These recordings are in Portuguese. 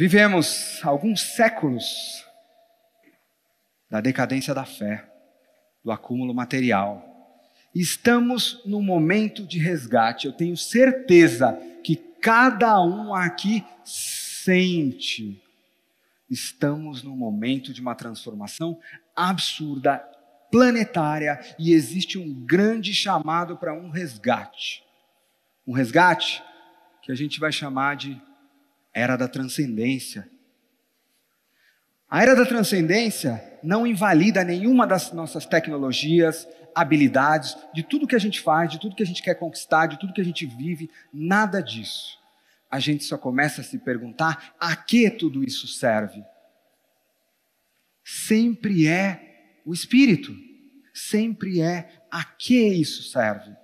Vivemos alguns séculos da decadência da fé, do acúmulo material. Estamos num momento de resgate. Eu tenho certeza que cada um aqui sente. Estamos num momento de uma transformação absurda, planetária, e existe um grande chamado para um resgate. Um resgate que a gente vai chamar de era da transcendência. A era da transcendência não invalida nenhuma das nossas tecnologias, habilidades, de tudo que a gente faz, de tudo que a gente quer conquistar, de tudo que a gente vive, nada disso. A gente só começa a se perguntar a que tudo isso serve. Sempre é o espírito, sempre é a que isso serve.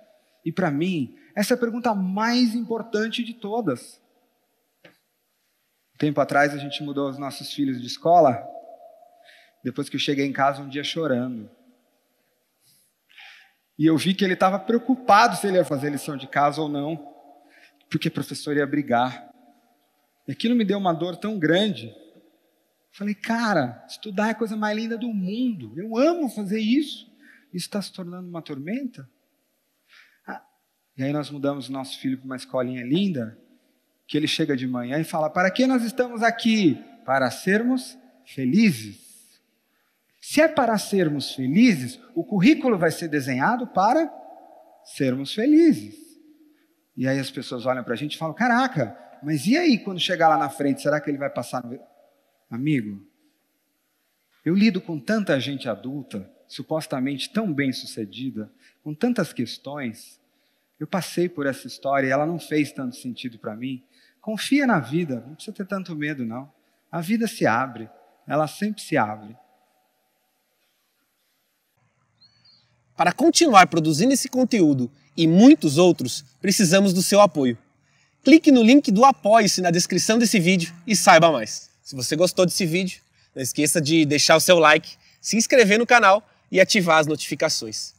E para mim, essa é a pergunta mais importante de todas tempo atrás a gente mudou os nossos filhos de escola. Depois que eu cheguei em casa um dia chorando. E eu vi que ele estava preocupado se ele ia fazer lição de casa ou não, porque o professor ia brigar. E aquilo me deu uma dor tão grande. Falei, cara, estudar é a coisa mais linda do mundo. Eu amo fazer isso. Isso está se tornando uma tormenta? Ah, e aí nós mudamos o nosso filho para uma escolinha linda, que ele chega de manhã e fala: Para que nós estamos aqui? Para sermos felizes. Se é para sermos felizes, o currículo vai ser desenhado para sermos felizes. E aí as pessoas olham para a gente e falam: Caraca, mas e aí quando chegar lá na frente, será que ele vai passar no. Amigo, eu lido com tanta gente adulta, supostamente tão bem sucedida, com tantas questões. Eu passei por essa história e ela não fez tanto sentido para mim. Confia na vida, não precisa ter tanto medo, não. A vida se abre, ela sempre se abre. Para continuar produzindo esse conteúdo e muitos outros, precisamos do seu apoio. Clique no link do Apoie-se na descrição desse vídeo e saiba mais. Se você gostou desse vídeo, não esqueça de deixar o seu like, se inscrever no canal e ativar as notificações.